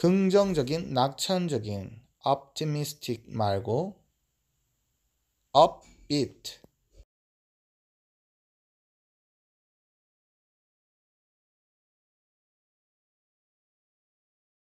긍정적인, 낙천적인, optimistic 말고 upbeat,